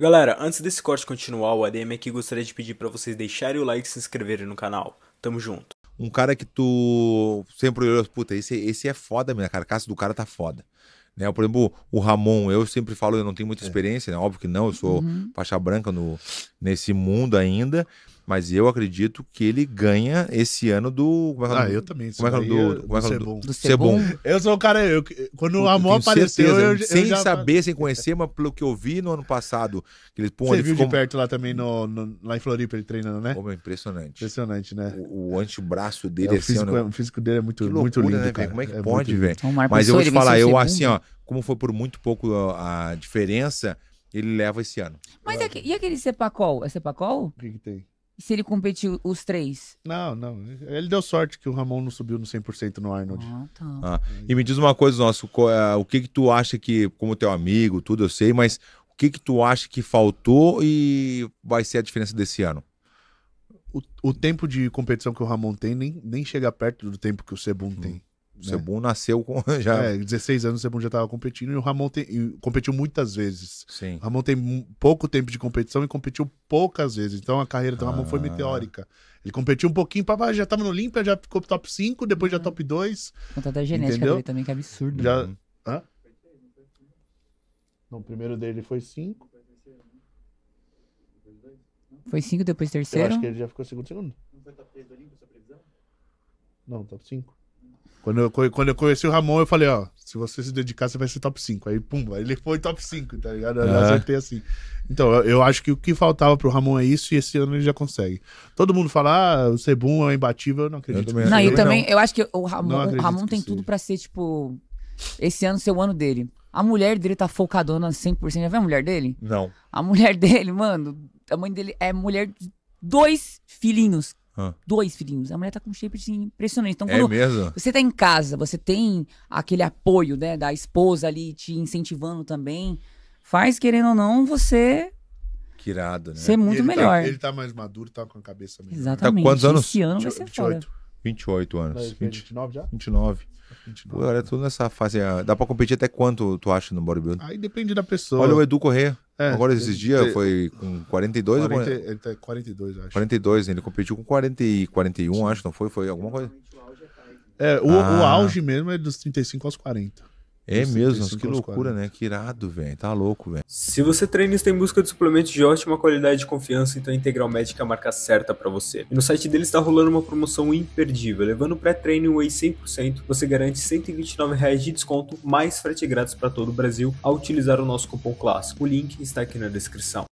Galera, antes desse corte continuar, o ADM aqui gostaria de pedir para vocês deixarem o like e se inscreverem no canal. Tamo junto. Um cara que tu sempre olhou, puta, esse, esse é foda mesmo, a carcaça do cara tá foda. Né? Por exemplo, o Ramon, eu sempre falo, eu não tenho muita é. experiência, né? Óbvio que não, eu sou uhum. faixa branca no, nesse mundo ainda. Mas eu acredito que ele ganha esse ano do. Como é, é ah, eu também. Como é que é é do, do, como é do, do Cebon. Eu sou o cara. Eu, quando o Amor apareceu. Certeza, eu, sem já... saber, sem conhecer, mas pelo que eu vi no ano passado. Que ele, pô, Você ele viu ficou... de perto lá também, no, no, lá em Floripa, ele treinando, né? Pô, impressionante. Impressionante, né? O, o antebraço dele é, o assim, físico, é, o físico dele é muito, loucura, muito lindo. Né, cara? Como é que é pode, velho? Então, mas eu vou te falar, eu, assim, ó, como foi por muito pouco a diferença ele leva esse ano. Mas é que, e aquele Sepacol? É Sepacol? O que, que tem? Se ele competiu os três? Não, não. Ele deu sorte que o Ramon não subiu no 100% no Arnold. Ah, tá. Ah, e me diz uma coisa, nosso, é, o que que tu acha que, como teu amigo, tudo eu sei, mas o que que tu acha que faltou e vai ser a diferença desse ano? O, o tempo de competição que o Ramon tem nem, nem chega perto do tempo que o Sebum hum. tem. O Sebum é. nasceu com. Já... É, 16 anos o Sebum já estava competindo e o Ramon tem, competiu muitas vezes. Sim. O Ramon tem pouco tempo de competição e competiu poucas vezes. Então a carreira do ah. Ramon foi ah. meteórica. Ele competiu um pouquinho, pra, já estava no Olímpia, já ficou top 5, depois já uhum. top 2. Com da genética entendeu? dele também, que é absurdo. Já... Uhum. Hã? Não, o primeiro dele foi 5. Foi 5, depois terceiro? Eu acho que ele já ficou segundo, segundo. Não foi top 3 do Olímpia, sua previsão? Não, top 5. Quando eu, quando eu conheci o Ramon, eu falei, ó, se você se dedicar, você vai ser top 5. Aí, pum, ele foi top 5, tá ligado? Eu uhum. acertei assim. Então, eu, eu, acho que o que faltava pro Ramon é isso, e esse ano ele já consegue. Todo mundo fala, ah, o Sebum é imbatível, eu não acredito. Eu também, não, eu, também, não. eu acho que o Ramon, o Ramon tem tudo para ser, tipo, esse ano ser o ano dele. A mulher dele tá focadona 100%. Já viu a mulher dele? Não. A mulher dele, mano, a mãe dele é mulher de dois filhinhos. Ah. Dois filhinhos. A mulher tá com um shape assim, impressionante. Então, é quando é mesmo? você tá em casa, você tem aquele apoio, né, da esposa ali te incentivando também. Faz, querendo ou não, você. Que irado, né? Ser muito ele tá- melhor. Tá, ele tá mais maduro, tá com a cabeça melhor. Exatamente. Tá quantos anos? Esse ano vai ser 28. Fora. 28 anos. 29 já? 29. 29. Pô, olha, é tudo nessa fase. É, dá pra competir até quanto, tu acha, no bodybuilding? Aí depende da pessoa. Olha o Edu correr. É, Agora, esses dias foi com 42 40, ou Ele tá 42, acho. 42, ele competiu com 40 e 41, Sim. acho, não foi? Foi alguma coisa? É, o, ah. o auge mesmo é dos 35 aos 40. É mesmo, que loucura, né? Que irado, velho. Tá louco, velho. Se você é treina, está em busca de suplementos de ótima qualidade e confiança, então a Integral Médica é a marca certa para você. E no site deles está rolando uma promoção imperdível. Levando o pré-treino Whey 100%, você garante R$ 129,00 de desconto, mais frete grátis para todo o Brasil, ao utilizar o nosso cupom clássico. O link está aqui na descrição.